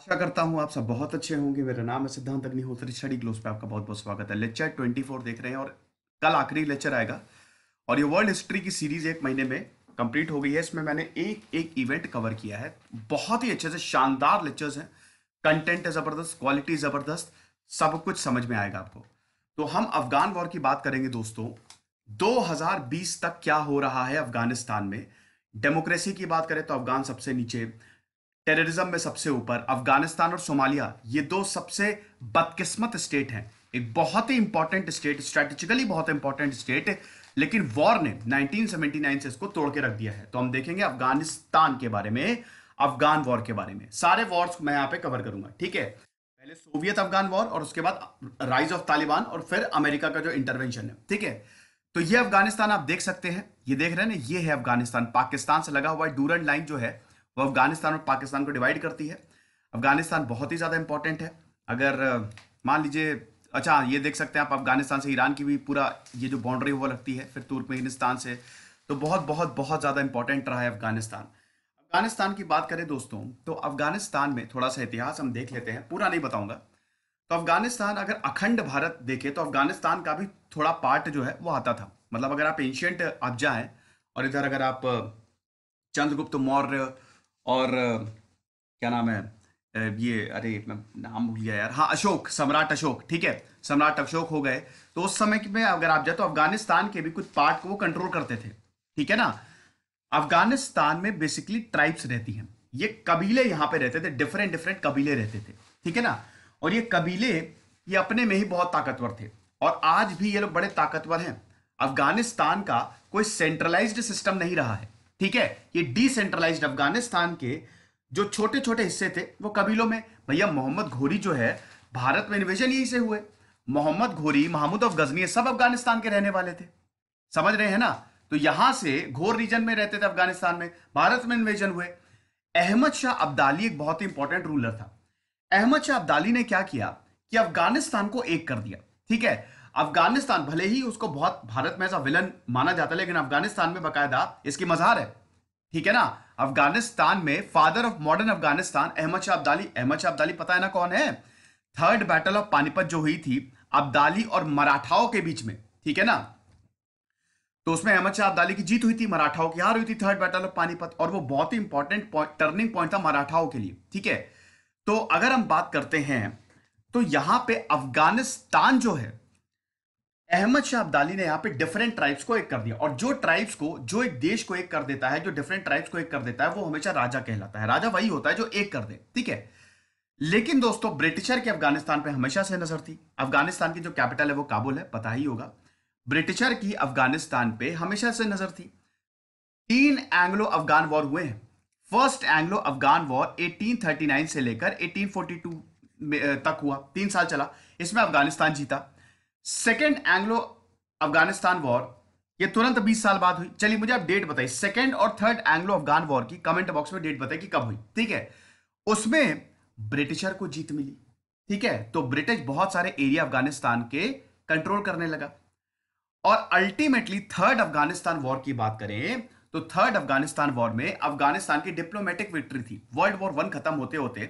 आशा करता हूँ आप सब बहुत अच्छे होंगे मेरा नाम है सिद्धांत अग्निहोत्री स्टडी ग्लोस पे आपका बहुत बहुत स्वागत है लेक्चर ट्वेंटी फोर देख रहे हैं और कल आखिरी लेक्चर आएगा और ये वर्ल्ड हिस्ट्री की सीरीज एक महीने में कंप्लीट हो गई है इसमें मैंने एक एक इवेंट कवर किया है बहुत ही अच्छे से शानदार लेक्चर्स हैं कंटेंट है ज़बरदस्त क्वालिटी ज़बरदस्त सब कुछ समझ में आएगा आपको तो हम अफगान वॉर की बात करेंगे दोस्तों 2020 तक क्या हो रहा है अफगानिस्तान में डेमोक्रेसी की बात करें तो अफगान सबसे नीचे टेररिज्म में सबसे ऊपर अफगानिस्तान और सोमालिया ये दो सबसे बदकिस्मत स्टेट हैं एक बहुत ही इंपॉर्टेंट स्टेट स्ट्रेटेजिकली बहुत इंपॉर्टेंट स्टेट लेकिन वॉर ने 1979 से इसको तोड़ के रख दिया है तो हम देखेंगे अफगानिस्तान के बारे में अफगान वॉर के बारे में सारे वॉर्स मैं यहाँ पे कवर करूंगा ठीक है पहले सोवियत अफगान वॉर और उसके बाद राइज ऑफ तालिबान और फिर अमेरिका का जो इंटरवेंशन है ठीक है तो ये अफगानिस्तान आप देख सकते हैं ये देख रहे हैं ना ये है अफगानिस्तान पाकिस्तान से लगा हुआ डूरन लाइन जो है वो अफगानिस्तान और पाकिस्तान को डिवाइड करती है अफगानिस्तान बहुत ही ज़्यादा इंपॉर्टेंट है अगर मान लीजिए अच्छा ये देख सकते हैं आप अफगानिस्तान से ईरान की भी पूरा ये जो बाउंड्री वो लगती है फिर तुर्कमेनिस्तान से तो बहुत बहुत बहुत ज़्यादा इंपॉर्टेंट रहा है अफगानिस्तान अफगानिस्तान की बात करें दोस्तों तो अफगानिस्तान में थोड़ा सा इतिहास हम देख लेते हैं पूरा नहीं बताऊंगा तो अफगानिस्तान अगर अखंड भारत देखे तो अफगानिस्तान का भी थोड़ा पार्ट जो है वो आता था मतलब अगर आप एंशियंट अब्जा हैं और इधर अगर आप चंद्रगुप्त मौर्य और क्या नाम है ये अरे मैं नाम भूल गया यार हाँ अशोक सम्राट अशोक ठीक है सम्राट अशोक हो गए तो उस समय में अगर आप जाए तो अफगानिस्तान के भी कुछ पार्ट को वो कंट्रोल करते थे ठीक है ना अफगानिस्तान में बेसिकली ट्राइब्स रहती हैं ये कबीले यहाँ पे रहते थे डिफरेंट डिफरेंट कबीले रहते थे ठीक है ना और ये कबीले ये अपने में ही बहुत ताकतवर थे और आज भी ये लोग बड़े ताकतवर हैं अफगानिस्तान का कोई सेंट्रलाइज्ड सिस्टम नहीं रहा है ठीक है ये डिसेंट्रलाइज अफगानिस्तान के जो छोटे छोटे हिस्से थे वो कबीलों में भैया मोहम्मद घोरी जो है भारत में इन्वेजन यही से हुए मोहम्मद घोरी महमूद अफ गजनी सब अफगानिस्तान के रहने वाले थे समझ रहे हैं ना तो यहां से घोर रीजन में रहते थे अफगानिस्तान में भारत में इन्वेजन हुए अहमद शाह अब्दाली एक बहुत ही इंपॉर्टेंट रूलर था अहमद शाह अब्दाली ने क्या किया कि अफगानिस्तान को एक कर दिया ठीक है अफगानिस्तान भले ही उसको बहुत भारत में ऐसा विलन माना जाता है लेकिन अफगानिस्तान में बाकायदा इसकी मजहार है ठीक है ना अफगानिस्तान में father of modern Afghanistan Ahmad Shah Abdali Ahmad Shah Abdali पता है ना कौन है थर्ड बैटल ऑफ पानीपत जो हुई थी अब्दाली और मराठाओं के बीच में ठीक है ना तो उसमें अहमद शाह अब्दाली की जीत हुई थी मराठाओं की हार हुई थी थर्ड बैटल ऑफ पानीपत और वो बहुत ही इंपॉर्टेंट टर्निंग पॉइंट था मराठाओं के लिए ठीक है तो अगर हम बात करते हैं तो यहां पे अफगानिस्तान जो है अहमद शाह अब्दाली ने यहाँ पे डिफरेंट ट्राइब्स को एक कर दिया और जो ट्राइब्स को जो एक देश को एक कर देता है जो डिफरेंट ट्राइब्स को एक कर देता है वो हमेशा राजा कहलाता है राजा वही होता है जो एक कर दे ठीक है लेकिन दोस्तों ब्रिटिशर की अफगानिस्तान पे हमेशा से नजर थी अफगानिस्तान की जो कैपिटल है वो काबुल है पता ही होगा ब्रिटिशर की अफगानिस्तान पे हमेशा से नजर थी तीन एंग्लो अफगान वॉर हुए हैं फर्स्ट एंग्लो अफगान वॉर 1839 से लेकर 1842 तक हुआ तीन साल चला इसमें अफगानिस्तान जीता सेकेंड एंग्लो अफगानिस्तान वॉर ये तुरंत 20 साल बाद हुई चलिए मुझे आप डेट बताइए सेकेंड और थर्ड एंग्लो अफगान वॉर की कमेंट बॉक्स में डेट बताइए कि कब हुई ठीक है उसमें ब्रिटिशर को जीत मिली ठीक है तो ब्रिटिश बहुत सारे एरिया अफगानिस्तान के कंट्रोल करने लगा और अल्टीमेटली थर्ड अफगानिस्तान वॉर की बात करें तो थर्ड अफगानिस्तान वॉर में अफगानिस्तान की डिप्लोमेटिक विक्ट्री थी वर्ल्ड वॉर वन खत्म होते होते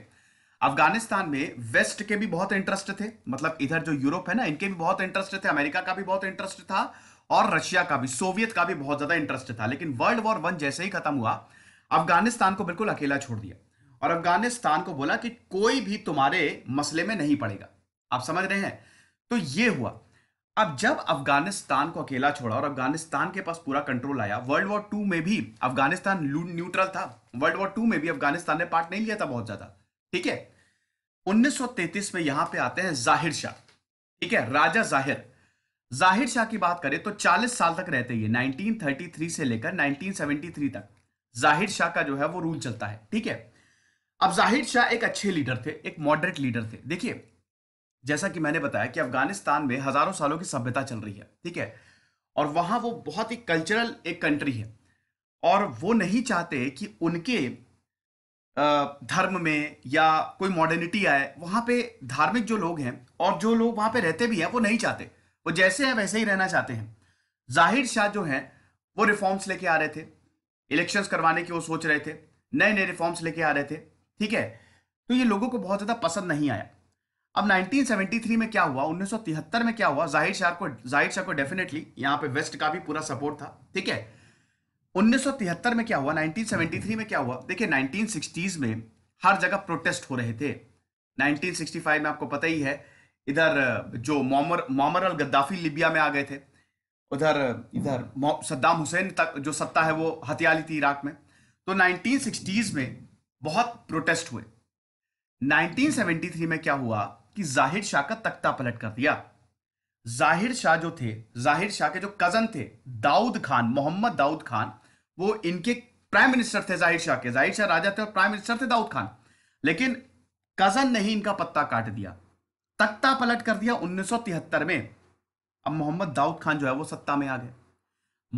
अफगानिस्तान में वेस्ट के भी बहुत इंटरेस्ट थे मतलब इधर जो यूरोप है ना इनके भी बहुत इंटरेस्ट थे अमेरिका का भी बहुत इंटरेस्ट था और रशिया का भी सोवियत का भी बहुत ज्यादा इंटरेस्ट था लेकिन वर्ल्ड वॉर वन जैसे ही खत्म हुआ अफगानिस्तान को बिल्कुल अकेला छोड़ दिया और अफगानिस्तान को बोला कि कोई भी तुम्हारे मसले में नहीं पड़ेगा आप समझ रहे हैं तो ये हुआ अब जब अफगानिस्तान को अकेला छोड़ा और अफगानिस्तान के पास पूरा कंट्रोल आया वर्ल्ड वॉर टू में भी अफगानिस्तान न्यूट्रल था वर्ल्ड वॉर टू में भी अफगानिस्तान ने पार्ट नहीं लिया था बहुत ज्यादा ठीक है 1933 में यहां पे आते हैं जाहिर शाह ठीक है राजा जाहिर जाहिर शाह की बात करें तो 40 साल तक रहते ये 1933 से लेकर 1973 तक जाहिर शाह का जो है वो रूल चलता है ठीक है अब जाहिर शाह एक अच्छे लीडर थे एक मॉडरेट लीडर थे देखिए जैसा कि मैंने बताया कि अफगानिस्तान में हजारों सालों की सभ्यता चल रही है ठीक है और वहां वो बहुत ही कल्चरल एक कंट्री है और वो नहीं चाहते कि उनके धर्म में या कोई मॉडर्निटी आए वहाँ पे धार्मिक जो लोग हैं और जो लोग वहाँ पे रहते भी हैं वो नहीं चाहते वो जैसे हैं वैसे ही रहना चाहते हैं जाहिर शाह जो हैं वो रिफॉर्म्स लेके आ रहे थे इलेक्शंस करवाने की वो सोच रहे थे नए नए रिफॉर्म्स लेके आ रहे थे ठीक है तो ये लोगों को बहुत ज़्यादा पसंद नहीं आया अब 1973 में क्या हुआ 1973 में क्या हुआ जाहिर शाह को जाहिर शाह को डेफिनेटली यहाँ पे वेस्ट का भी पूरा सपोर्ट था ठीक है 1973 में क्या हुआ 1973 में क्या हुआ देखिए 1960s में हर जगह प्रोटेस्ट हो रहे थे 1965 में आपको पता ही है इधर जो मोमर मोमर अल गद्दाफी लिबिया में आ गए थे उधर इधर सद्दाम हुसैन तक जो सत्ता है वो हथियारी ली थी इराक में तो 1960s में बहुत प्रोटेस्ट हुए 1973 में क्या हुआ कि जाहिर शाह का तख्ता पलट कर दिया जाहिर शाह जो थे जाहिर शाह के जो कजन थे दाऊद खान मोहम्मद दाऊद खान वो इनके प्राइम मिनिस्टर थे जाहिर शाह के जाहिर शाह राजा थे और प्राइम मिनिस्टर थे दाऊद खान लेकिन कजन ने ही इनका पत्ता काट दिया तख्ता पलट कर दिया उन्नीस में अब मोहम्मद दाऊद खान जो है वो सत्ता में आ गए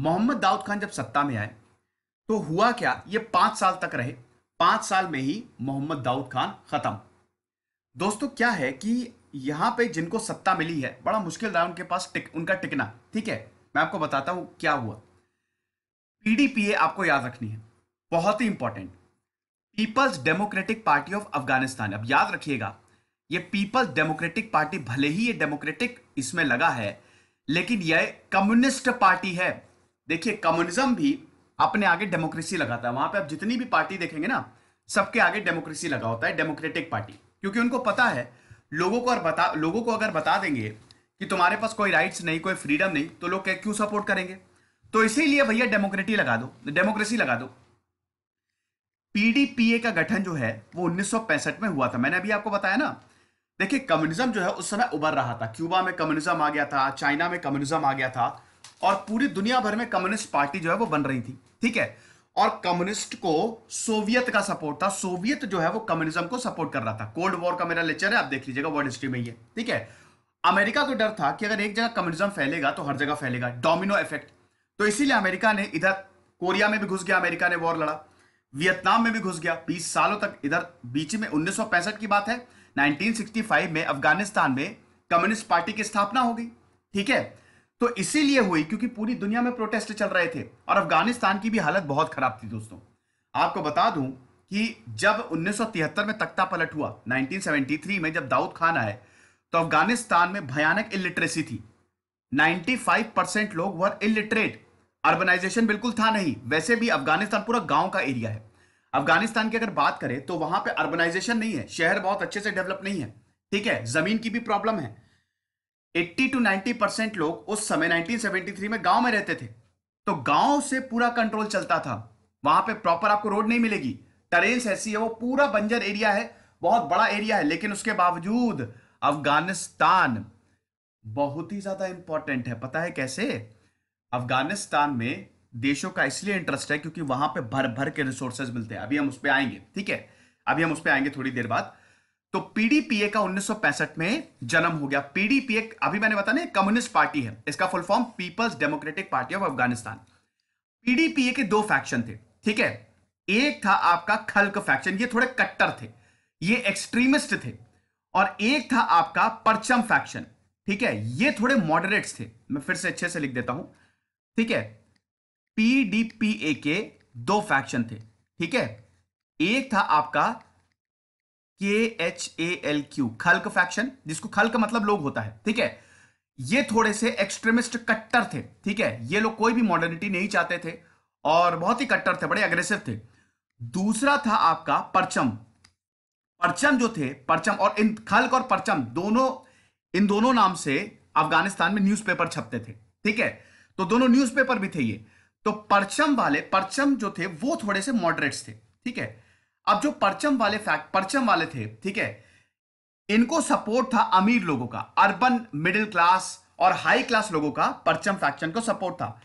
मोहम्मद दाऊद खान जब सत्ता में आए तो हुआ क्या ये पांच साल तक रहे पांच साल में ही मोहम्मद दाऊद खान खत्म दोस्तों क्या है कि यहां पे जिनको सत्ता मिली है बड़ा मुश्किल रहा उनके पास टिक उनका टिकना ठीक है मैं आपको बताता हूं क्या हुआ पीडीपीए आपको याद रखनी है बहुत ही important People's Democratic Party of Afghanistan अब याद रखिएगा ये पीपल्स डेमोक्रेटिक पार्टी भले ही ये डेमोक्रेटिक इसमें लगा है लेकिन यह कम्युनिस्ट पार्टी है देखिए कम्युनिज्म भी अपने आगे डेमोक्रेसी लगाता है वहां पे आप जितनी भी पार्टी देखेंगे ना सबके आगे डेमोक्रेसी लगा होता है डेमोक्रेटिक पार्टी क्योंकि उनको पता है लोगों को और बता लोगों को अगर बता देंगे कि तुम्हारे पास कोई राइट्स नहीं कोई फ्रीडम नहीं तो लोग क्यों सपोर्ट करेंगे तो इसीलिए भैया डेमोक्रेटी लगा दो डेमोक्रेसी लगा दो पीडीपीए का गठन जो है वो उन्नीस में हुआ था मैंने अभी आपको बताया ना देखिए कम्युनिज्म जो है उस समय उभर रहा था क्यूबा में कम्युनिज्म आ गया था चाइना में कम्युनिज्म आ गया था और पूरी दुनिया भर में कम्युनिस्ट पार्टी जो है वो बन रही थी ठीक है और कम्युनिस्ट को सोवियत का सपोर्ट था सोवियत जो है वो कम्युनिज्म को सपोर्ट कर रहा था कोल्ड वॉर का मेरा लेक्चर है आप देख लीजिएगा वर्ल्ड हिस्ट्री में ये ठीक है अमेरिका को डर था कि अगर एक जगह कम्युनिज्म फैलेगा तो हर जगह फैलेगा डोमिनो इफेक्ट तो इसीलिए अमेरिका ने इधर कोरिया में भी घुस गया अमेरिका ने वॉर लड़ा वियतनाम में भी घुस गया 20 सालों तक इधर बीच में उन्नीस की बात है 1965 में अफगानिस्तान में कम्युनिस्ट पार्टी की स्थापना हो गई ठीक है तो इसीलिए हुई क्योंकि पूरी दुनिया में प्रोटेस्ट चल रहे थे और अफगानिस्तान की भी हालत बहुत खराब थी दोस्तों आपको बता दूं कि जब 1973 में तख्ता पलट हुआ 1973 में जब दाऊद खान आए तो अफगानिस्तान में भयानक इलिटरेसी थी 95 परसेंट लोग वर इलिटरेट अर्बनाइजेशन बिल्कुल था नहीं वैसे भी अफगानिस्तान पूरा गांव का एरिया है अफगानिस्तान की अगर बात करें तो वहां पर अर्बनाइजेशन नहीं है शहर बहुत अच्छे से डेवलप नहीं है ठीक है जमीन की भी प्रॉब्लम है 80 टू 90 परसेंट लोग उस समय 1973 में गांव में रहते थे तो गांव से पूरा कंट्रोल चलता था वहां पे प्रॉपर आपको रोड नहीं मिलेगी टरेन्स ऐसी है वो पूरा बंजर एरिया है बहुत बड़ा एरिया है लेकिन उसके बावजूद अफगानिस्तान बहुत ही ज्यादा इंपॉर्टेंट है पता है कैसे अफगानिस्तान में देशों का इसलिए इंटरेस्ट है क्योंकि वहां पे भर भर के रिसोर्सेज मिलते हैं अभी हम उस पर आएंगे ठीक है अभी हम उस पर आएंगे थोड़ी देर बाद तो पीडीपीए का 1965 में जन्म हो गया पीडीपीए अभी मैंने बताया ना कम्युनिस्ट पार्टी है इसका full form People's Democratic Party of Afghanistan PDPA के दो फैक्शन थे ठीक है एक था आपका खल्क फैक्शन ये थोड़े कट्टर थे ये एक्सट्रीमिस्ट थे और एक था आपका परचम फैक्शन ठीक है ये थोड़े मॉडरेट्स थे मैं फिर से अच्छे से लिख देता हूं ठीक है पीडीपीए के दो फैक्शन थे ठीक है एक था आपका K H A L Q Khalq faction जिसको खल्क मतलब लोग होता है ठीक है ये थोड़े से एक्सट्रीमिस्ट कट्टर थे ठीक है ये लोग कोई भी मॉडर्निटी नहीं चाहते थे और बहुत ही कट्टर थे बड़े अग्रेसिव थे दूसरा था आपका परचम परचम जो थे परचम और इन खल्क और परचम दोनों इन दोनों नाम से अफगानिस्तान में न्यूज़पेपर छपते थे ठीक है तो दोनों न्यूज़पेपर भी थे ये तो परचम वाले परचम जो थे वो थोड़े से मॉडरेट्स थे ठीक है अब जो परचम वाले फैक्ट परचम वाले थे ठीक है इनको सपोर्ट था अमीर लोगों का अर्बन मिडिल क्लास और हाई क्लास लोगों का परचम फैक्शन को सपोर्ट था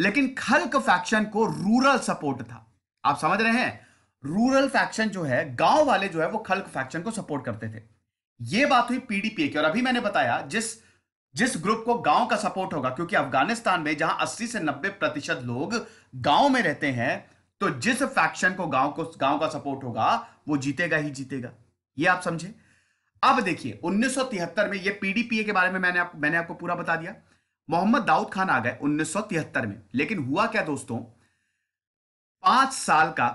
लेकिन खल्क फैक्शन को रूरल सपोर्ट था आप समझ रहे हैं रूरल फैक्शन जो है गांव वाले जो है वो खल्क फैक्शन को सपोर्ट करते थे ये बात हुई पीडीपीए की और अभी मैंने बताया जिस जिस ग्रुप को गांव का सपोर्ट होगा क्योंकि अफगानिस्तान में जहां 80 से 90 प्रतिशत लोग गांव में रहते हैं तो जिस फैक्शन को गांव को गांव का सपोर्ट होगा वो जीतेगा ही जीतेगा ये आप समझे अब देखिए 1973 में ये पीडीपीए के बारे में मैंने आप, मैंने आपको पूरा बता दिया मोहम्मद दाऊद खान आ गए 1973 में लेकिन हुआ क्या दोस्तों पांच साल का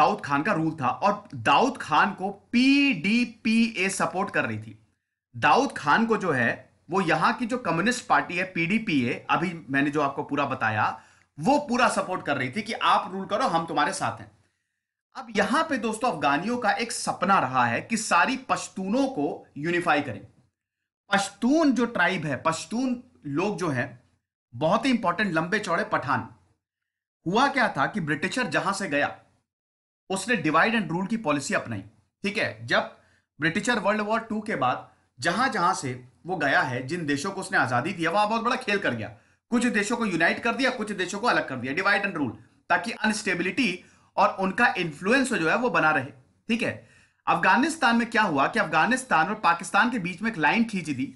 दाऊद खान का रूल था और दाऊद खान को पीडीपीए सपोर्ट कर रही थी दाऊद खान को जो है वो यहां की जो कम्युनिस्ट पार्टी है पीडीपीए अभी मैंने जो आपको पूरा बताया वो पूरा सपोर्ट कर रही थी कि आप रूल करो हम तुम्हारे साथ हैं अब यहां पे दोस्तों अफगानियों का एक सपना रहा है कि सारी पश्तूनों को यूनिफाई करें पश्तून जो ट्राइब है पश्तून लोग जो हैं बहुत ही इंपॉर्टेंट लंबे चौड़े पठान हुआ क्या था कि ब्रिटिशर जहां से गया उसने डिवाइड एंड रूल की पॉलिसी अपनाई ठीक है जब ब्रिटिशर वर्ल्ड वॉर टू के बाद जहां जहां से वो गया है जिन देशों को उसने आजादी दिया वहां बहुत बड़ा खेल कर गया कुछ देशों को यूनाइट कर दिया कुछ देशों को अलग कर दिया डिवाइड एंड रूल ताकि अनस्टेबिलिटी और उनका इन्फ्लुएंस जो है वो बना रहे ठीक है अफगानिस्तान में क्या हुआ कि अफगानिस्तान और पाकिस्तान के बीच में एक लाइन खींच दी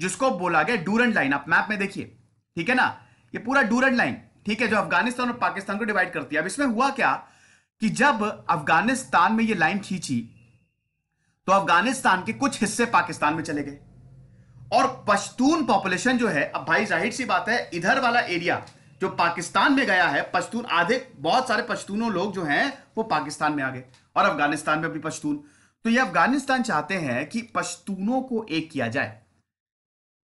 जिसको बोला गया डूरंड लाइन आप मैप में देखिए ठीक है ना ये पूरा डूरंड लाइन ठीक है जो अफगानिस्तान और पाकिस्तान को डिवाइड करती है अब इसमें हुआ क्या कि जब अफगानिस्तान में ये लाइन खींची तो अफगानिस्तान के कुछ हिस्से पाकिस्तान में चले गए और पश्तून पॉपुलेशन जो है अब भाई जाहिर सी बात है इधर वाला एरिया जो पाकिस्तान में गया है पश्तून आधे बहुत सारे पश्तूनों लोग जो हैं वो पाकिस्तान में आ गए और अफगानिस्तान में भी पश्तून तो ये अफगानिस्तान चाहते हैं कि पश्तूनों को एक किया जाए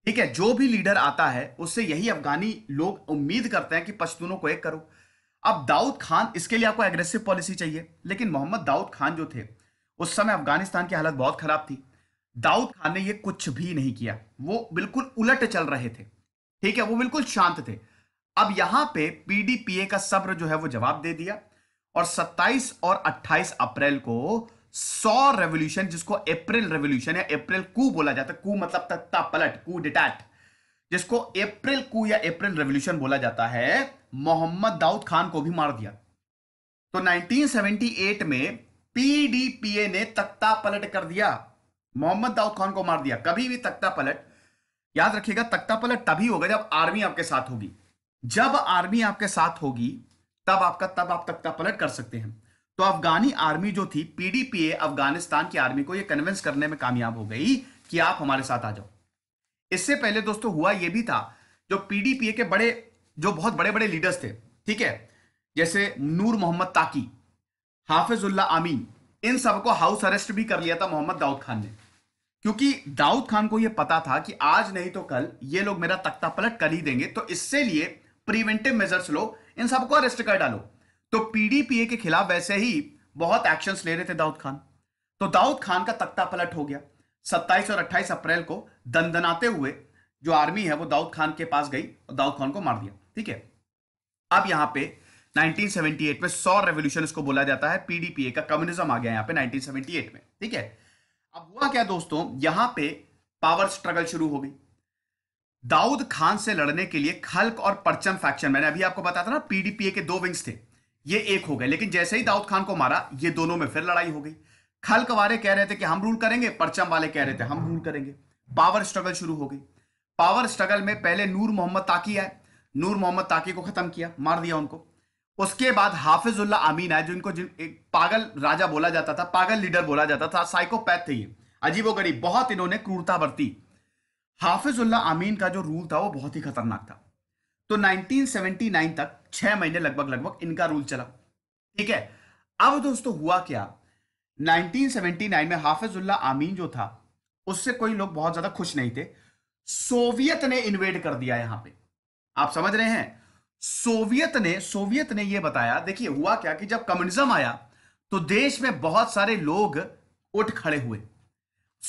ठीक है जो भी लीडर आता है उससे यही अफगानी लोग उम्मीद करते हैं कि पश्तूनों को एक करो अब दाऊद खान इसके लिए आपको एग्रेसिव पॉलिसी चाहिए लेकिन मोहम्मद दाऊद खान जो थे उस समय अफगानिस्तान की हालत बहुत खराब थी दाऊद खान ने ये कुछ भी नहीं किया वो बिल्कुल उलट चल रहे थे ठीक है वो बिल्कुल शांत थे अब यहां पे पीडीपीए का सब्र जो है वो जवाब दे दिया और 27 और 28 अप्रैल को सौ रेवोल्यूशन जिसको अप्रैल रेवोल्यूशन या अप्रैल कू बोला जाता है कू मतलब तत्ता पलट कू डिटैट जिसको अप्रैल कू या अप्रैल रेवोल्यूशन बोला जाता है मोहम्मद दाऊद खान को भी मार दिया तो 1978 में पीडीपीए ने तख्ता पलट कर दिया मोहम्मद दाऊद खान को मार दिया कभी भी तख्ता पलट याद रखिएगा तख्ता पलट तभी होगा जब आर्मी आपके साथ होगी जब आर्मी आपके साथ होगी तब आपका तब आप तख्ता पलट कर सकते हैं तो अफगानी आर्मी जो थी पीडीपीए अफगानिस्तान की आर्मी को यह कन्विंस करने में कामयाब हो गई कि आप हमारे साथ आ जाओ इससे पहले दोस्तों हुआ यह भी था जो पीडीपीए के बड़े जो बहुत बड़े बड़े लीडर्स थे ठीक है जैसे नूर मोहम्मद ताकी हाफिजुल्ला आमीन इन सबको हाउस अरेस्ट भी कर लिया था मोहम्मद दाऊद खान ने क्योंकि दाऊद खान को यह पता था कि आज नहीं तो कल ये लोग मेरा तख्ता पलट कर ही देंगे तो इससे लिए प्रिवेंटिव मेजर्स लो इन सबको अरेस्ट कर डालो तो पीडीपीए के खिलाफ वैसे ही बहुत एक्शन ले रहे थे दाऊद खान तो दाऊद खान का तख्ता पलट हो गया 27 और 28 अप्रैल को दंदनाते हुए जो आर्मी है वो दाऊद खान के पास गई और दाऊद खान को मार दिया ठीक है अब यहां पे 1978 में सौ रेवोल्यूशन इसको बोला जाता है पीडीपीए का कम्युनिज्म आ गया यहां पे 1978 में ठीक है अब हुआ क्या दोस्तों यहां पे पावर स्ट्रगल शुरू हो गई दाऊद खान से लड़ने के लिए खल्क और परचम फैक्शन मैंने अभी आपको बताया था ना पीडीपीए के दो विंग्स थे ये एक हो गए लेकिन जैसे ही दाऊद खान को मारा ये दोनों में फिर लड़ाई हो गई खल्क वाले कह रहे थे कि हम रूल करेंगे परचम वाले कह रहे थे हम रूल करेंगे पावर स्ट्रगल शुरू हो गई पावर स्ट्रगल में पहले नूर मोहम्मद ताकी आए नूर मोहम्मद ताकी को खत्म किया मार दिया उनको उसके बाद हाफिजुल्ला अमीन है जिनको जिन एक पागल राजा बोला जाता था पागल लीडर बोला जाता था साइकोपैथ थे ये अजीबो गरीब बहुत इन्होंने क्रूरता बरती हाफिजुल्ला अमीन का जो रूल था वो बहुत ही खतरनाक था तो 1979 तक छह महीने लगभग लगभग इनका रूल चला ठीक है अब दोस्तों हुआ क्या 1979 में हाफिजुल्ला अमीन जो था उससे कोई लोग बहुत ज्यादा खुश नहीं थे सोवियत ने इन्वेड कर दिया यहां पे आप समझ रहे हैं सोवियत ने सोवियत ने यह बताया देखिए हुआ क्या कि जब कम्युनिज्म आया तो देश में बहुत सारे लोग उठ खड़े हुए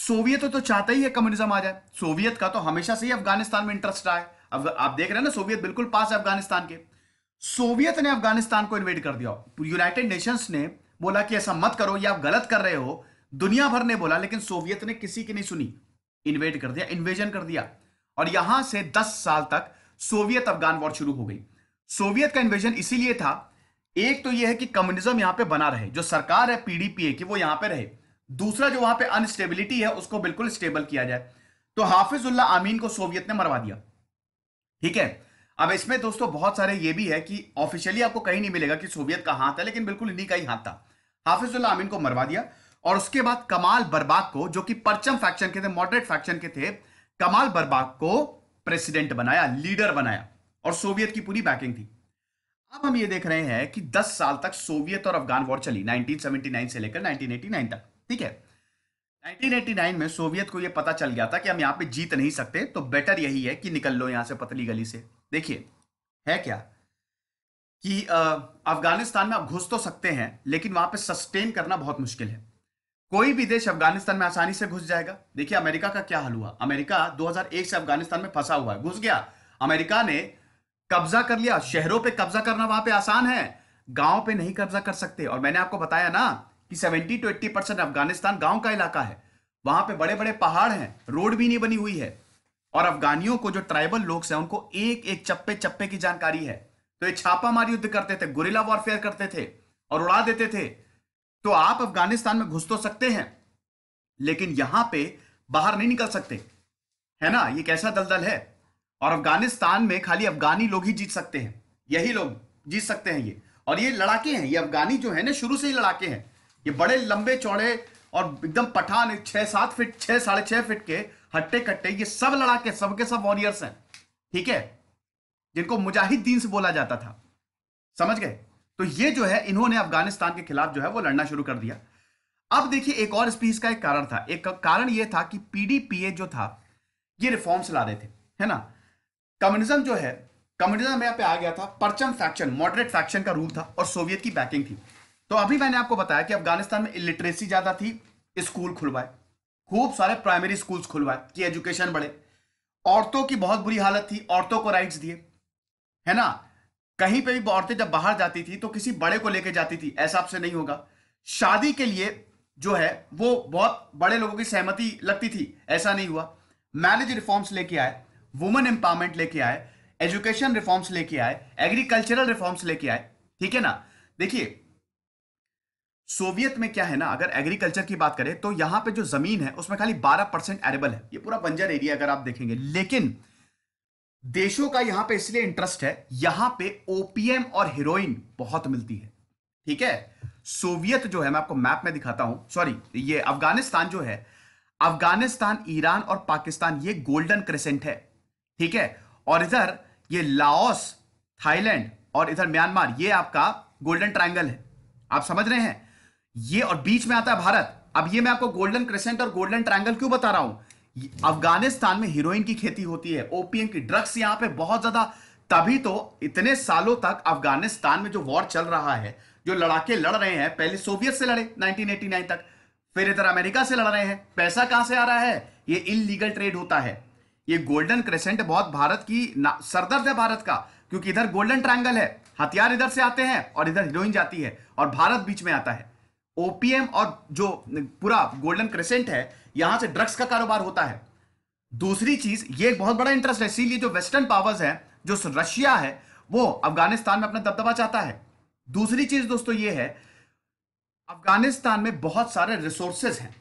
सोवियत तो चाहता ही है कम्युनिज्म आ जाए सोवियत का तो हमेशा से ही अफगानिस्तान में इंटरेस्ट रहा है अब आप देख रहे हैं ना सोवियत बिल्कुल पास है अफगानिस्तान के सोवियत ने अफगानिस्तान को इन्वेट कर दिया यूनाइटेड नेशंस ने बोला कि ऐसा मत करो या आप गलत कर रहे हो दुनिया भर ने बोला लेकिन सोवियत ने किसी की नहीं सुनी इन्वेट कर दिया इन्वेजन कर दिया और यहां से दस साल तक सोवियत अफगान वॉर शुरू हो गई सोवियत का इन्वेजन इसीलिए था एक तो यह है कि कम्युनिज्म यहां पे बना रहे जो सरकार है पीडीपीए की वो यहां पे रहे दूसरा जो वहां पे अनस्टेबिलिटी है उसको बिल्कुल स्टेबल किया जाए तो हाफिजुल्ला आमीन को सोवियत ने मरवा दिया ठीक है अब इसमें दोस्तों बहुत सारे ये भी है कि ऑफिशियली आपको कहीं नहीं मिलेगा कि सोवियत का हाथ है लेकिन बिल्कुल इन्हीं का ही हाथ था हाफिजुल्ला आमीन को मरवा दिया और उसके बाद कमाल बर्बाक को जो कि परचम फैक्शन के थे मॉडरेट फैक्शन के थे कमाल बर्बाक को प्रेसिडेंट बनाया लीडर बनाया और सोवियत की पूरी बैकिंग थी अब हम ये देख रहे हैं कि 10 साल तक सोवियत और अफगान वॉर चली 1979 से लेकर 1989 तक ठीक है 1989 में सोवियत को ये पता चल गया था कि हम यहाँ पे जीत नहीं सकते तो बेटर यही है कि निकल लो यहाँ से पतली गली से देखिए है क्या कि अफगानिस्तान में आप घुस तो सकते हैं लेकिन वहां पे सस्टेन करना बहुत मुश्किल है कोई भी देश अफगानिस्तान में आसानी से घुस जाएगा देखिए अमेरिका का क्या हाल हुआ अमेरिका 2001 से अफगानिस्तान में फंसा हुआ है घुस गया अमेरिका ने कब्जा कर लिया शहरों पे कब्जा करना वहां पे आसान है गांव पे नहीं कब्जा कर सकते और मैंने आपको बताया ना कि 70 टू 80 परसेंट अफगानिस्तान गांव का इलाका है वहां पे बड़े बड़े पहाड़ हैं रोड भी नहीं बनी हुई है और अफगानियों को जो ट्राइबल लोग हैं उनको एक एक चप्पे चप्पे की जानकारी है तो ये छापामार युद्ध करते थे गुरिला वॉरफेयर करते थे और उड़ा देते थे तो आप अफगानिस्तान में घुस तो सकते हैं लेकिन यहां पे बाहर नहीं निकल सकते है ना ये कैसा दलदल है और अफगानिस्तान में खाली अफगानी लोग ही जीत सकते हैं यही लोग जीत सकते हैं ये और ये लड़ाके हैं ये अफगानी जो है ना शुरू से ही लड़ाके हैं ये बड़े लंबे चौड़े और एकदम पठान छह सात फिट छह साढ़े छह फिट के हट्टे कट्टे ये सब लड़ाके सबके सब वॉरियर्स हैं ठीक है जिनको मुजाहिदीन से बोला जाता था समझ गए तो ये जो है इन्होंने अफगानिस्तान के खिलाफ जो है वो लड़ना शुरू कर दिया अब देखिए एक और स्पीच का एक कारण था एक कारण यह था कि पीडीपीए जो था ये रिफॉर्म्स ला रहे थे है ना कम्युनिज्म जो है कम्युनिज्म यहाँ पे आ गया था परचम फैक्शन मॉडरेट फैक्शन का रूल था और सोवियत की बैकिंग थी तो अभी मैंने आपको बताया कि अफगानिस्तान में इलिटरेसी ज्यादा थी स्कूल खुलवाए खूब सारे प्राइमरी स्कूल्स खुलवाए कि एजुकेशन बढ़े औरतों की बहुत बुरी हालत थी औरतों को राइट्स दिए है ना कहीं पे भी औरतें जब बाहर जाती थी तो किसी बड़े को लेके जाती थी ऐसा आपसे नहीं होगा शादी के लिए जो है वो बहुत बड़े लोगों की सहमति लगती थी ऐसा नहीं हुआ मैरिज रिफॉर्म्स लेके आए वुमेन एम्पावरमेंट लेके आए एजुकेशन रिफॉर्म्स लेके आए एग्रीकल्चरल रिफॉर्म्स लेके आए ठीक है ना देखिए सोवियत में क्या है ना अगर एग्रीकल्चर की बात करें तो यहां पे जो जमीन है उसमें खाली 12 परसेंट एरेबल है ये पूरा बंजर एरिया अगर आप देखेंगे लेकिन देशों का यहां पे इसलिए इंटरेस्ट है यहां पे ओपीएम और हीरोइन बहुत मिलती है ठीक है सोवियत जो है मैं आपको मैप में दिखाता हूं सॉरी ये अफगानिस्तान जो है अफगानिस्तान ईरान और पाकिस्तान ये गोल्डन क्रेसेंट है ठीक है और इधर ये लाओस थाईलैंड और इधर म्यांमार ये आपका गोल्डन ट्रायंगल है आप समझ रहे हैं ये और बीच में आता है भारत अब ये मैं आपको गोल्डन क्रेसेंट और गोल्डन ट्रायंगल क्यों बता रहा हूं अफगानिस्तान में हीरोइन की खेती होती है ओपीएम की ड्रग्स यहां पे बहुत ज्यादा तभी तो इतने सालों तक अफगानिस्तान में जो वॉर चल रहा है जो लड़ाके लड़ रहे हैं पहले सोवियत से लड़े 1989 तक फिर इधर अमेरिका से लड़ रहे हैं पैसा कहां से आ रहा है ये इलीगल ट्रेड होता है ये गोल्डन क्रेसेंट बहुत भारत की सरदर्द है भारत का क्योंकि इधर गोल्डन ट्रायंगल है हथियार इधर से आते हैं और इधर हीरोइन जाती है और भारत बीच में आता है ओपीएम और जो पूरा गोल्डन क्रेसेंट है यहां से ड्रग्स का कारोबार होता है दूसरी चीज ये एक बहुत बड़ा इंटरेस्ट है इसीलिए जो वेस्टर्न पावर्स है जो रशिया है वो अफगानिस्तान में अपना दबदबा चाहता है दूसरी चीज दोस्तों ये है अफगानिस्तान में बहुत सारे रिसोर्सेज हैं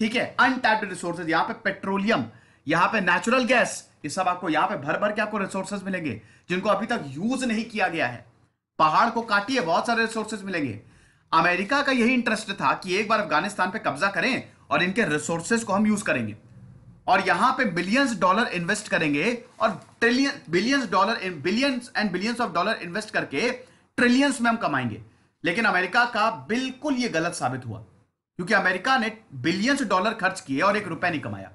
ठीक है अनटैप्ड रिसोर्सेज यहां पे पेट्रोलियम पे यहाँ पे नेचुरल गैस ये सब आपको यहां पे भर भर के आपको रिसोर्सेज मिलेंगे जिनको अभी तक यूज नहीं किया गया है पहाड़ को काटिए बहुत सारे रिसोर्सेज मिलेंगे अमेरिका का यही इंटरेस्ट था कि एक बार अफगानिस्तान पर कब्जा करें और इनके रिसोर्सेज को हम यूज करेंगे और यहां पे बिलियंस डॉलर इन्वेस्ट करेंगे और trillion billions dollar billions and billions of dollar invest करके ट्रिलियंस में हम कमाएंगे लेकिन अमेरिका का बिल्कुल ये गलत साबित हुआ क्योंकि अमेरिका ने बिलियंस डॉलर खर्च किए और एक रुपए नहीं कमाया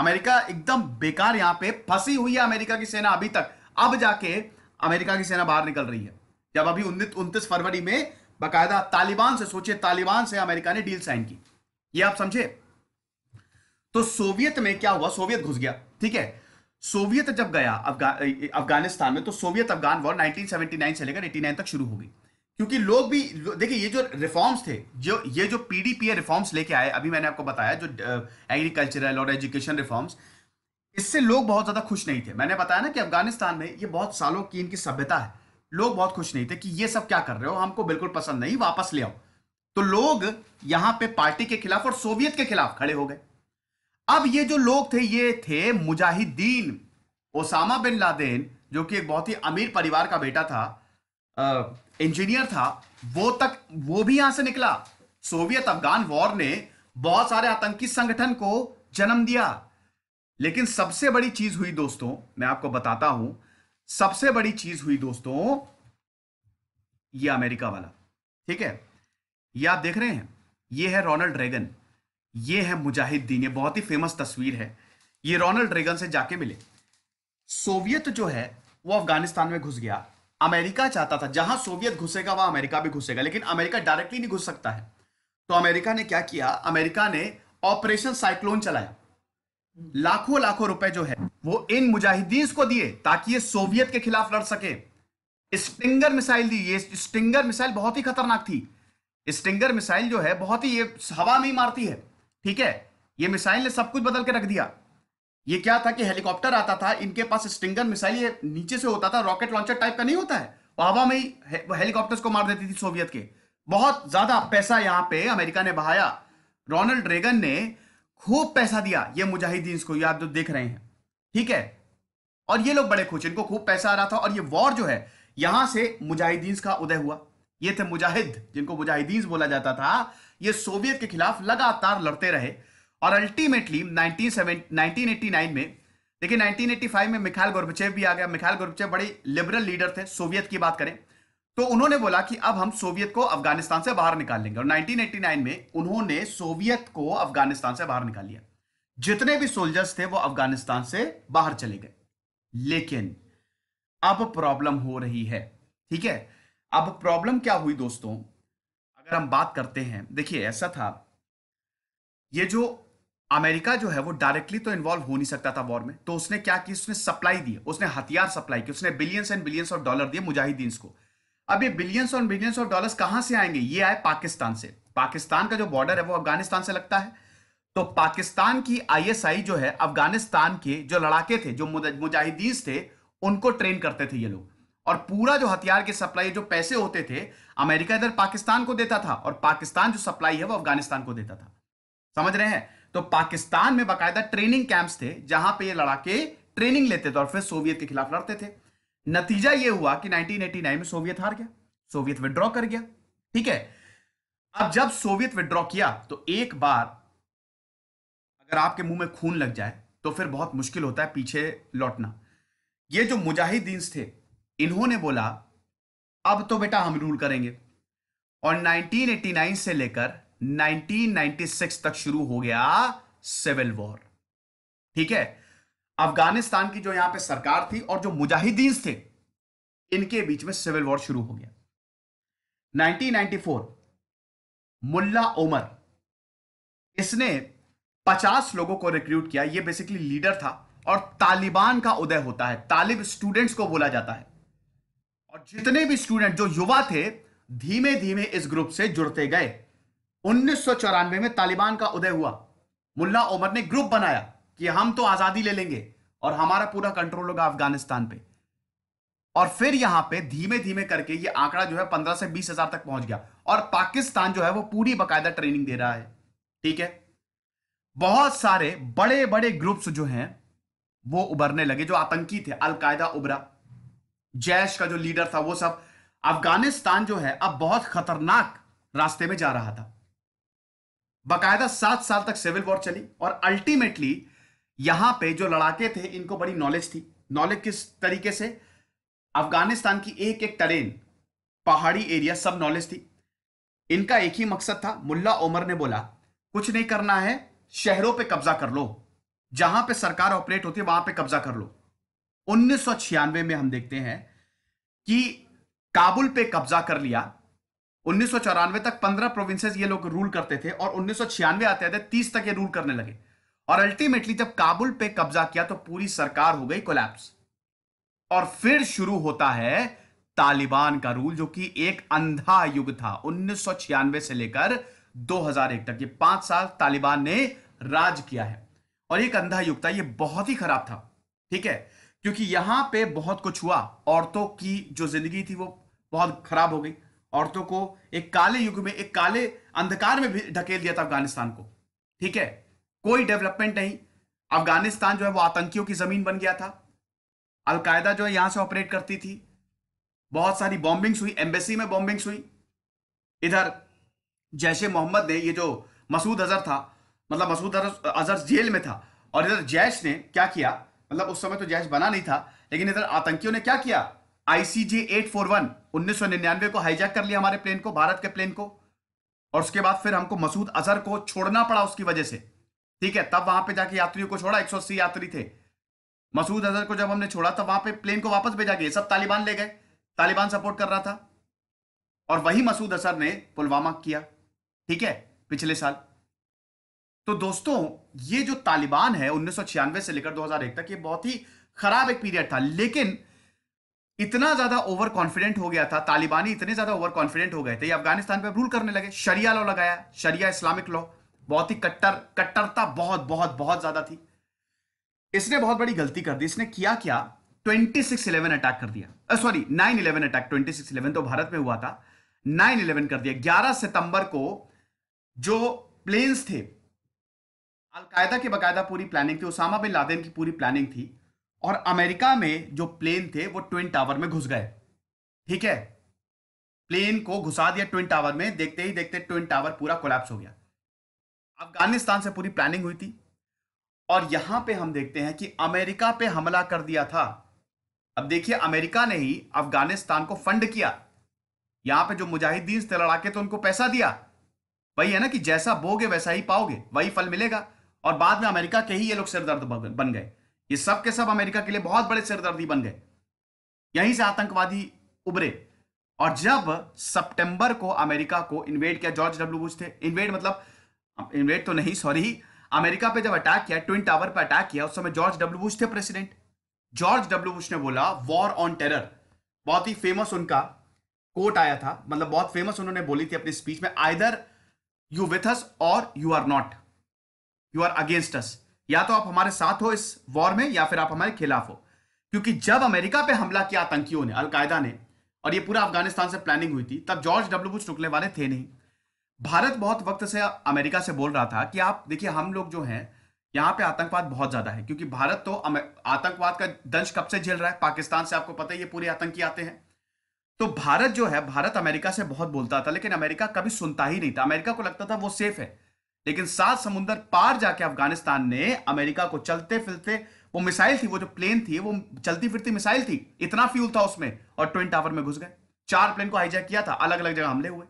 अमेरिका एकदम बेकार यहां पे फंसी हुई है अमेरिका की सेना अभी तक अब जाके अमेरिका की सेना बाहर निकल रही है जब अभी उन्तीस फरवरी में बाकायदा तालिबान से सोचे तालिबान से अमेरिका ने डील साइन की ये आप समझे तो सोवियत में क्या हुआ सोवियत घुस गया ठीक है सोवियत जब गया अफगानिस्तान में तो सोवियत अफगान वॉर 1979 से लेकर 89 तक शुरू हो गई क्योंकि लोग भी देखिए ये जो रिफॉर्म्स थे जो ये जो पीडीपीए रिफॉर्म्स लेके आए अभी मैंने आपको बताया जो एग्रीकल्चरल और एजुकेशन रिफॉर्म्स इससे लोग बहुत ज़्यादा खुश नहीं थे मैंने बताया ना कि अफगानिस्तान में ये बहुत सालों की इनकी सभ्यता है लोग बहुत खुश नहीं थे कि ये सब क्या कर रहे हो हमको बिल्कुल पसंद नहीं वापस ले आओ तो लोग यहां पे पार्टी के खिलाफ और सोवियत के खिलाफ खड़े हो गए अब ये जो लोग थे ये थे मुजाहिदीन ओसामा बिन लादेन जो कि एक बहुत ही अमीर परिवार का बेटा था इंजीनियर था वो तक वो भी यहां से निकला सोवियत अफगान वॉर ने बहुत सारे आतंकी संगठन को जन्म दिया लेकिन सबसे बड़ी चीज हुई दोस्तों मैं आपको बताता हूं सबसे बड़ी चीज हुई दोस्तों ये अमेरिका वाला ठीक है ये आप देख रहे हैं ये है रोनल्ड रेगन ये है मुजाहिदीन ये बहुत ही फेमस तस्वीर है ये रोनल्ड रेगन से जाके मिले सोवियत जो है वो अफगानिस्तान में घुस गया अमेरिका चाहता था जहां सोवियत घुसेगा वहां अमेरिका भी घुसेगा लेकिन अमेरिका डायरेक्टली नहीं घुस सकता है तो अमेरिका ने क्या किया अमेरिका ने ऑपरेशन साइक्लोन चलाया लाखों लाखों रुपए जो है वो इन मुजाहिदीन को दिए ताकि ये सोवियत के खिलाफ लड़ सके स्टिंगर मिसाइल दी ये स्टिंगर मिसाइल बहुत ही खतरनाक थी स्टिंगर मिसाइल जो है बहुत ही ये हवा में ही मारती है ठीक है ये मिसाइल ने सब कुछ बदल के रख दिया ये क्या था कि हेलीकॉप्टर आता था इनके पास स्टिंगर मिसाइल ये नीचे से होता था रॉकेट लॉन्चर टाइप का नहीं होता है हवा में ही हेलीकॉप्टर्स को मार देती थी सोवियत के बहुत ज्यादा पैसा यहाँ पे अमेरिका ने बहाया रोनल्ड रेगन ने खूब पैसा दिया ये मुजाहिदीन को ये आप जो देख रहे हैं ठीक है और ये लोग बड़े खुश इनको खूब पैसा आ रहा था और ये वॉर जो है यहां से मुजाहिदीन का उदय हुआ ये थे मुजाहिद जिनको मुजाहिदीन बोला जाता था ये सोवियत के खिलाफ लगातार लड़ते रहे और अल्टीमेटली 1989 में देखिए 1985 में मिखाइल गोरबचेव भी आ गया मिखाइल गोरबचेव बड़े लिबरल लीडर थे सोवियत की बात करें तो उन्होंने बोला कि अब हम सोवियत को अफगानिस्तान से बाहर निकाल लेंगे और 1989 में उन्होंने सोवियत को अफगानिस्तान से बाहर निकाल लिया जितने भी सोल्जर्स थे वो अफगानिस्तान से बाहर चले गए लेकिन अब प्रॉब्लम हो रही है ठीक है अब प्रॉब्लम क्या हुई दोस्तों अगर हम बात करते हैं देखिए ऐसा था ये जो अमेरिका जो है वो डायरेक्टली तो इन्वॉल्व हो नहीं सकता था वॉर में तो उसने क्या की उसने सप्लाई दी उसने हथियार सप्लाई की उसने billions and billions of dollar दिए मुजाहिदीन को अब ये बिलियंस और बिलियंस ऑफ डॉलर कहां से आएंगे ये आए पाकिस्तान से पाकिस्तान का जो बॉर्डर है वो अफगानिस्तान से लगता है तो पाकिस्तान की आईएसआई जो है अफगानिस्तान के जो लड़ाके थे जो मुजाहिदीन थे उनको ट्रेन करते थे ये लोग और पूरा जो हथियार के सप्लाई जो पैसे होते थे अमेरिका इधर पाकिस्तान को देता था और पाकिस्तान जो सप्लाई है वो अफगानिस्तान को देता था समझ रहे हैं तो पाकिस्तान में बाकायदा ट्रेनिंग कैंप्स थे जहां पे ये लड़ाके ट्रेनिंग लेते थे और फिर सोवियत के खिलाफ लड़ते थे नतीजा ये हुआ कि 1989 में सोवियत हार गया सोवियत विड्रॉ कर गया ठीक है अब जब सोवियत विड्रॉ किया तो एक बार अगर आपके मुंह में खून लग जाए तो फिर बहुत मुश्किल होता है पीछे लौटना ये जो मुजाहिदीन थे इन्होंने बोला अब तो बेटा हम रूल करेंगे और 1989 से लेकर 1996 तक शुरू हो गया सिविल वॉर ठीक है अफगानिस्तान की जो यहां पे सरकार थी और जो मुजाहिदीन थे इनके बीच में सिविल वॉर शुरू हो गया 1994 मुल्ला ओमर इसने 50 लोगों को रिक्रूट किया ये बेसिकली लीडर था और तालिबान का उदय होता है तालिब स्टूडेंट्स को बोला जाता है और जितने भी स्टूडेंट जो युवा थे धीमे धीमे इस ग्रुप से जुड़ते गए उन्नीस में तालिबान का उदय हुआ मुल्ला ओमर ने ग्रुप बनाया कि हम तो आजादी ले लेंगे और हमारा पूरा कंट्रोल होगा अफगानिस्तान पे और फिर यहां पे धीमे धीमे करके ये आंकड़ा जो है पंद्रह से बीस हजार तक पहुंच गया और पाकिस्तान जो है वो पूरी बाकायदा ट्रेनिंग दे रहा है ठीक है बहुत सारे बड़े बड़े ग्रुप्स जो हैं वो उभरने लगे जो आतंकी थे अलकायदा उभरा जैश का जो लीडर था वो सब अफगानिस्तान जो है अब बहुत खतरनाक रास्ते में जा रहा था बकायदा सात साल तक सिविल वॉर चली और अल्टीमेटली यहां पे जो लड़ाके थे इनको बड़ी नॉलेज थी नॉलेज किस तरीके से अफगानिस्तान की एक एक टरेन पहाड़ी एरिया सब नॉलेज थी इनका एक ही मकसद था मुल्ला ओमर ने बोला कुछ नहीं करना है शहरों पे कब्जा कर लो जहां पे सरकार ऑपरेट होती है वहां पे कब्जा कर लो उन्नीस में हम देखते हैं कि काबुल पे कब्जा कर लिया उन्नीस तक 15 प्रोविंसेस ये लोग रूल करते थे और उन्नीस आते आते 30 तक ये रूल करने लगे और अल्टीमेटली जब काबुल पे कब्जा किया तो पूरी सरकार हो गई कोलैप्स और फिर शुरू होता है तालिबान का रूल जो कि एक अंधा युग था उन्नीस से लेकर 2001 तक ये पांच साल तालिबान ने राज किया है और एक अंधा युग था ये बहुत ही खराब था ठीक है क्योंकि यहां पे बहुत कुछ हुआ औरतों की जो जिंदगी थी वो बहुत खराब हो गई औरतों को एक काले युग में एक काले अंधकार में भी ढकेल दिया था अफगानिस्तान को ठीक है कोई डेवलपमेंट नहीं अफगानिस्तान जो है वो आतंकियों की जमीन बन गया था अलकायदा जो है यहां से ऑपरेट करती थी बहुत सारी बॉम्बिंग्स हुई एम्बेसी में बॉम्बिंग्स हुई इधर जैश मोहम्मद ने ये जो मसूद अजहर था मतलब मसूद अजहर जेल में था और इधर जैश ने क्या किया मतलब उस समय तो जैश बना नहीं था लेकिन इधर आतंकियों ने क्या किया आईसीजे 841 1999 को हाईजैक कर लिया हमारे प्लेन को भारत के प्लेन को और उसके बाद फिर हमको मसूद अजहर को छोड़ना पड़ा उसकी वजह से ठीक है तब वहां पे जाके यात्रियों को छोड़ा अस्सी यात्री थे मसूद अजहर को जब हमने छोड़ा तब वहां पे प्लेन को वापस भेजा गया सब तालिबान ले गए तालिबान सपोर्ट कर रहा था और वही मसूद अजहर ने पुलवामा किया ठीक है पिछले साल तो दोस्तों ये जो तालिबान है उन्नीस से लेकर दो तक ये बहुत ही खराब एक पीरियड था लेकिन इतना ज्यादा ओवर कॉन्फिडेंट हो गया था तालिबानी इतने ज्यादा ओवर कॉन्फिडेंट हो गए थे ये अफगानिस्तान पर रूल करने लगे शरिया लॉ लगाया शरिया इस्लामिक लॉ बहुत ही कट्टर कट्टरता बहुत बहुत बहुत ज्यादा थी इसने बहुत बड़ी गलती कर दी इसने किया क्या ट्वेंटी सिक्स इलेवन अटैक कर दिया sorry nine eleven attack eleven तो भारत में हुआ था नाइन इलेवन कर दिया ग्यारह सितंबर को जो प्लेन्स थे अलकायदा के बाकायदा पूरी प्लानिंग थी उसामा बिन लादेन की पूरी प्लानिंग थी और अमेरिका में जो प्लेन थे वो ट्विन टावर में घुस गए ठीक है प्लेन को घुसा दिया ट्विन टावर में देखते ही देखते ट्विन टावर पूरा कोलैप्स हो गया अफगानिस्तान से पूरी प्लानिंग हुई थी और यहां पे हम देखते हैं कि अमेरिका पे हमला कर दिया था अब देखिए अमेरिका ने ही अफगानिस्तान को फंड किया यहां पे जो मुजाहिदीन थे लड़ाके तो उनको पैसा दिया वही है ना कि जैसा बोगे वैसा ही पाओगे वही फल मिलेगा और बाद में अमेरिका के ही ये लोग सिरदर्द बन गए ये सब के सब अमेरिका के लिए बहुत बड़े सिरदर्दी बन गए यहीं से आतंकवादी उभरे और जब सितंबर को अमेरिका को इन्वेड किया जॉर्ज डब्ल्यू बुश थे इन्वेड मतलब इन्वेड तो नहीं सॉरी अमेरिका पे जब अटैक किया ट्विन टावर पे अटैक किया उस समय जॉर्ज डब्ल्यू बुश थे प्रेसिडेंट जॉर्ज डब्ल्यू बुश ने बोला वॉर ऑन टेरर बहुत ही फेमस उनका कोट आया था मतलब बहुत फेमस उन्होंने बोली थी अपनी स्पीच में आइदर यू विथ अस और you are not you are against us या तो आप हमारे साथ हो इस वॉर में या फिर आप हमारे खिलाफ हो क्योंकि जब अमेरिका पे हमला किया आतंकियों ने अलकायदा ने और ये पूरा अफगानिस्तान से प्लानिंग हुई थी तब जॉर्ज डब्ल्यू बुश रुकने वाले थे नहीं भारत बहुत वक्त से अमेरिका से बोल रहा था कि आप देखिए हम लोग जो हैं यहाँ पे आतंकवाद बहुत ज्यादा है क्योंकि भारत तो आतंकवाद का दंश कब से झेल रहा है पाकिस्तान से आपको पता है ये पूरे आतंकी आते हैं तो भारत जो है भारत अमेरिका से बहुत बोलता था लेकिन अमेरिका कभी सुनता ही नहीं था अमेरिका को लगता था वो सेफ है लेकिन सात समुंदर पार जाके अफगानिस्तान ने अमेरिका को चलते फिरते वो मिसाइल थी वो जो प्लेन थी वो चलती फिरती मिसाइल थी इतना फ्यूल था उसमें और ट्विन टावर में घुस गए चार प्लेन को हाईजैक किया था अलग अलग जगह हमले हुए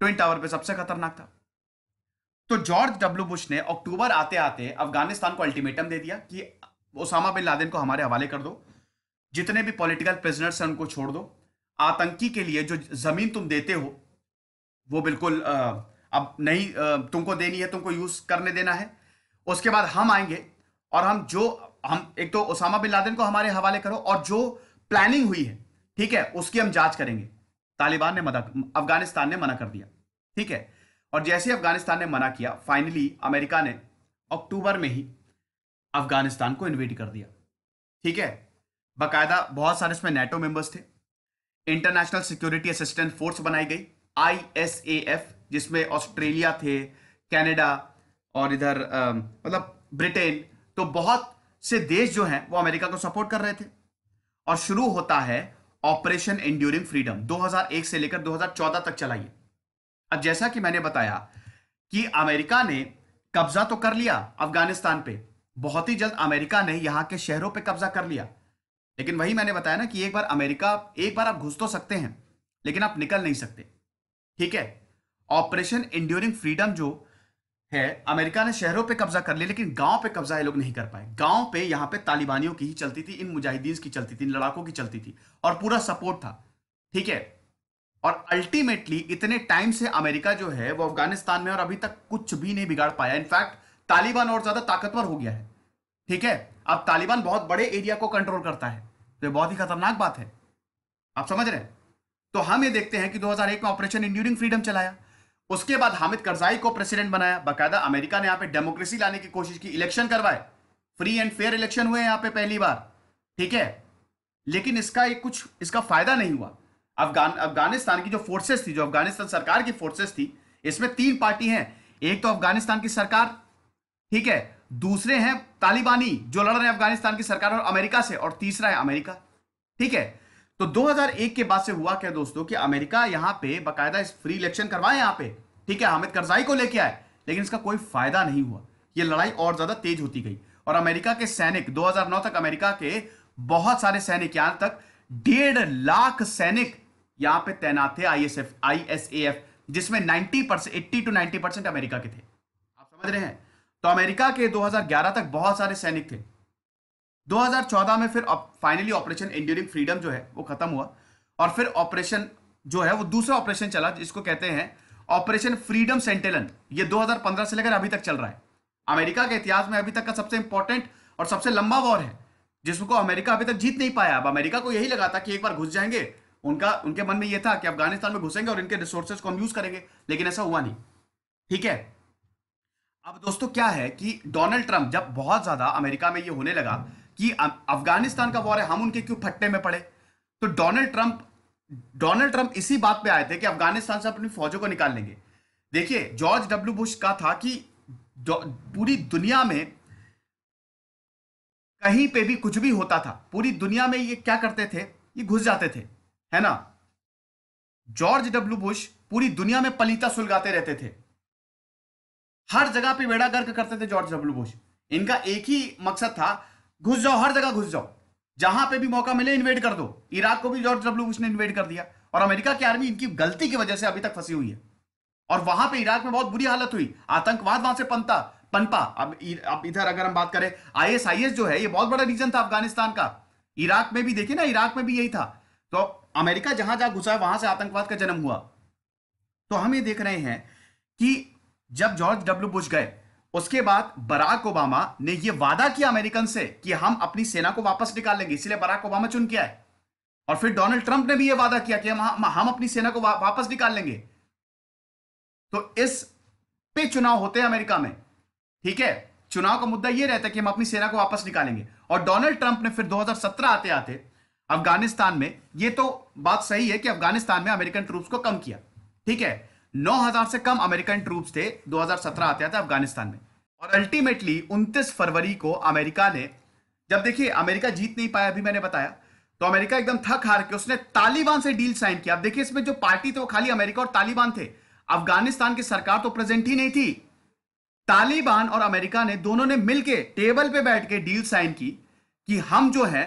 ट्विन टावर पे सबसे खतरनाक था तो जॉर्ज डब्ल्यू बुश ने अक्टूबर आते आते अफगानिस्तान को अल्टीमेटम दे दिया कि ओसामा बिन लादेन को हमारे हवाले कर दो जितने भी पॉलिटिकल प्रिजनर्स हैं उनको छोड़ दो आतंकी के लिए जो जमीन तुम देते हो वो बिल्कुल आ, अब नहीं तुमको देनी है तुमको यूज़ करने देना है उसके बाद हम आएंगे और हम जो हम एक तो ओसामा बिन लादेन को हमारे हवाले करो और जो प्लानिंग हुई है ठीक है उसकी हम जांच करेंगे तालिबान ने मना अफगानिस्तान ने मना कर दिया ठीक है और जैसे अफगानिस्तान ने मना किया फाइनली अमेरिका ने अक्टूबर में ही अफगानिस्तान को इन्वेट कर दिया ठीक है बाकायदा बहुत सारे इसमें नेटो मेंबर्स थे इंटरनेशनल सिक्योरिटी असिस्टेंट फोर्स बनाई गई आई एस ए एफ जिसमें ऑस्ट्रेलिया थे कनाडा और इधर मतलब ब्रिटेन तो बहुत से देश जो हैं वो अमेरिका को सपोर्ट कर रहे थे और शुरू होता है ऑपरेशन एंड्यूरिंग फ्रीडम 2001 से लेकर 2014 तक चलाइए अब जैसा कि मैंने बताया कि अमेरिका ने कब्जा तो कर लिया अफगानिस्तान पे बहुत ही जल्द अमेरिका ने यहां के शहरों पे कब्जा कर लिया लेकिन वही मैंने बताया ना कि एक बार अमेरिका एक बार आप घुस तो सकते हैं लेकिन आप निकल नहीं सकते ठीक है ऑपरेशन इंड्योरिंग फ्रीडम जो है अमेरिका ने शहरों पे कब्जा कर लिया लेकिन गांव पे कब्जा ये लोग नहीं कर पाए गांव पे यहां पे तालिबानियों की ही चलती थी इन मुजाहिदीन की चलती थी इन लड़ाकों की चलती थी और पूरा सपोर्ट था ठीक है और अल्टीमेटली इतने टाइम से अमेरिका जो है वो अफगानिस्तान में और अभी तक कुछ भी नहीं बिगाड़ पाया इनफैक्ट तालिबान और ज्यादा ताकतवर हो गया है ठीक है अब तालिबान बहुत बड़े एरिया को कंट्रोल करता है तो बहुत ही खतरनाक बात है आप समझ रहे हैं तो हम ये देखते हैं कि 2001 में ऑपरेशन इंड्यूरिंग फ्रीडम चलाया उसके बाद हामिद करजाई को प्रेसिडेंट बनाया बाकायदा अमेरिका ने यहाँ पे डेमोक्रेसी लाने की कोशिश की इलेक्शन करवाए फ्री एंड फेयर इलेक्शन हुए यहाँ पे पहली बार ठीक है लेकिन इसका एक कुछ इसका फायदा नहीं हुआ अफगान अफगानिस्तान की जो फोर्सेस थी जो अफगानिस्तान सरकार की फोर्सेस थी इसमें तीन पार्टी हैं एक तो अफगानिस्तान की सरकार ठीक है दूसरे हैं तालिबानी जो लड़ रहे हैं अफगानिस्तान की सरकार और अमेरिका से और तीसरा है अमेरिका ठीक है तो 2001 के बाद से हुआ क्या दोस्तों कि अमेरिका यहां पे बकायदा इस फ्री इलेक्शन करवाए यहां पे ठीक है हामिद करजाई को लेके आए लेकिन इसका कोई फायदा नहीं हुआ ये लड़ाई और ज्यादा तेज होती गई और अमेरिका के सैनिक 2009 तक अमेरिका के बहुत सारे सैनिक यहां तक डेढ़ लाख सैनिक यहां पे तैनात थे आईएसएफ एफ जिसमें 90 percent eighty to 90 percent America के थे आप समझ रहे हैं तो अमेरिका के 2011 तक बहुत सारे सैनिक थे 2014 में फिर फाइनली ऑपरेशन इंड्यूरिंग फ्रीडम जो है वो खत्म हुआ और फिर ऑपरेशन जो है वो दूसरा ऑपरेशन चला जिसको कहते हैं ऑपरेशन फ्रीडम सेंटेलन ये 2015 से लेकर अभी तक चल रहा है अमेरिका के इतिहास में अभी तक का सबसे इंपॉर्टेंट और सबसे लंबा वॉर है जिसको अमेरिका अभी तक जीत नहीं पाया अब अमेरिका को यही लगा था कि एक बार घुस जाएंगे उनका उनके मन में यह था कि अफगानिस्तान में घुसेंगे और इनके रिसोर्सेज को हम यूज करेंगे लेकिन ऐसा हुआ नहीं ठीक है अब दोस्तों क्या है कि डोनाल्ड ट्रंप जब बहुत ज्यादा अमेरिका में ये होने लगा कि अफगानिस्तान का वॉर है हम उनके क्यों फट्टे में पड़े तो डोनाल्ड ट्रंप डोनाल्ड ट्रंप इसी बात पे आए थे कि अफगानिस्तान से अपनी फौजों को निकाल लेंगे देखिए जॉर्ज डब्ल्यू बुश का था कि पूरी दुनिया में कहीं पे भी कुछ भी होता था पूरी दुनिया में ये क्या करते थे ये घुस जाते थे है ना जॉर्ज डब्ल्यू बुश पूरी दुनिया में पलीता सुलगाते रहते थे हर जगह पे बेड़ा गर्क करते थे जॉर्ज डब्ल्यू बुश इनका एक ही मकसद था घुस जाओ हर जगह घुस जाओ जहां पे भी मौका मिले इन्वेट कर दो इराक को भी जॉर्ज डब्ल्यू बुश ने इन्वेट कर दिया और अमेरिका की आर्मी इनकी गलती की वजह से अभी तक फंसी हुई है और वहां पे इराक में बहुत बुरी हालत हुई आतंकवाद वहां से पनता पनपा अब अब इधर अगर हम बात करें आईएसआईएस जो है ये बहुत बड़ा रीजन था अफगानिस्तान का इराक में भी देखिए ना इराक में भी यही था तो अमेरिका जहां जहां घुसा वहां से आतंकवाद का जन्म हुआ तो हम ये देख रहे हैं कि जब जॉर्ज डब्ल्यू बुश गए उसके बाद बराक ओबामा ने यह वादा किया अमेरिकन से कि हम अपनी सेना को वापस निकाल लेंगे इसलिए बराक ओबामा चुन किया है और फिर डोनाल्ड ट्रंप ने भी यह वादा किया कि हम हम अपनी सेना को वा, वापस निकाल लेंगे तो इस पे चुनाव होते हैं अमेरिका में ठीक है चुनाव का मुद्दा यह रहता है कि हम अपनी सेना को वापस निकालेंगे और डोनाल्ड ट्रंप ने फिर 2017 आते आते अफगानिस्तान में यह तो बात सही है कि अफगानिस्तान में अमेरिकन ट्रूप्स को कम किया ठीक है 9000 से कम अमेरिकन ट्रूप्स थे 2017 आते आते अफगानिस्तान में और अल्टीमेटली 29 फरवरी को अमेरिका ने जब देखिए अमेरिका जीत नहीं पाया अभी मैंने बताया तो अमेरिका एकदम थक हार के उसने तालिबान से डील साइन किया अब देखिए इसमें जो पार्टी थे वो खाली अमेरिका और तालिबान थे अफगानिस्तान की सरकार तो प्रेजेंट ही नहीं थी तालिबान और अमेरिका ने दोनों ने मिलकर टेबल पे बैठ के डील साइन की कि हम जो है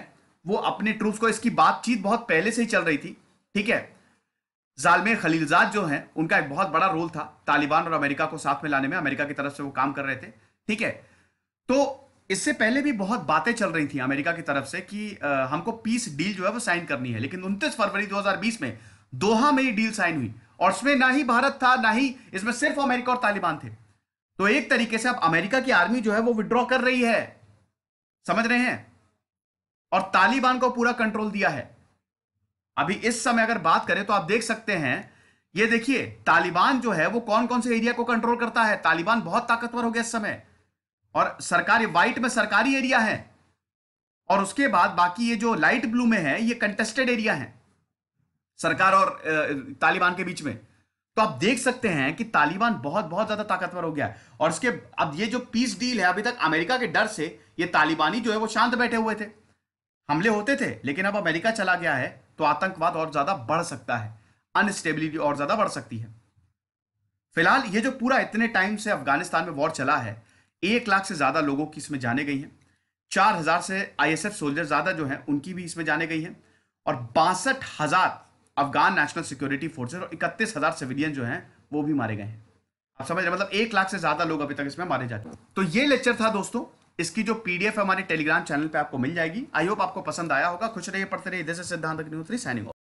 वो अपने ट्रूफ को इसकी बातचीत बहुत पहले से ही चल रही थी ठीक है जालमे खलीलजाद जो हैं उनका एक बहुत बड़ा रोल था तालिबान और अमेरिका को साथ में लाने में अमेरिका की तरफ से वो काम कर रहे थे ठीक है तो इससे पहले भी बहुत बातें चल रही थी अमेरिका की तरफ से कि आ, हमको पीस डील जो है वो साइन करनी है लेकिन उनतीस फरवरी 2020 में दोहा में ये डील साइन हुई और उसमें ना ही भारत था ना ही इसमें सिर्फ अमेरिका और तालिबान थे तो एक तरीके से अब अमेरिका की आर्मी जो है वो विड्रॉ कर रही है समझ रहे हैं और तालिबान को पूरा कंट्रोल दिया है अभी इस समय अगर बात करें तो आप देख सकते हैं ये देखिए तालिबान जो है वो कौन कौन से एरिया को कंट्रोल करता है तालिबान बहुत ताकतवर हो गया इस समय और सरकारी व्हाइट में सरकारी एरिया है और उसके बाद बाकी ये जो लाइट ब्लू में है ये कंटेस्टेड एरिया है सरकार और तालिबान के बीच में तो आप देख सकते हैं कि तालिबान बहुत बहुत ज्यादा ताकतवर हो गया और इसके अब ये जो पीस डील है अभी तक अमेरिका के डर से ये तालिबानी जो है वो शांत बैठे हुए थे हमले होते थे लेकिन अब अमेरिका चला गया है तो आतंकवाद और ज्यादा बढ़ सकता है अनस्टेबिलिटी और ज्यादा बढ़ सकती है फिलहाल ये जो पूरा इतने टाइम से अफगानिस्तान में वॉर चला है एक लाख से ज्यादा लोगों की इसमें जाने गई हैं चार हजार से आईएसएफ सोल्जर ज्यादा जो हैं उनकी भी इसमें जाने गई हैं और बासठ हजार अफगान नेशनल सिक्योरिटी फोर्सेज और इकतीस हजार सिविलियन जो हैं वो भी मारे गए हैं आप समझ रहे मतलब एक लाख से ज्यादा लोग अभी तक इसमें मारे जाते हैं तो ये लेक्चर था दोस्तों इसकी जो पीडीएफ हमारे टेलीग्राम चैनल पे आपको मिल जाएगी आई होप आपको पसंद आया होगा खुश रहिए पढ़ते रहिए जैसे सिद्धांत अग्निहोत्री साइनिंग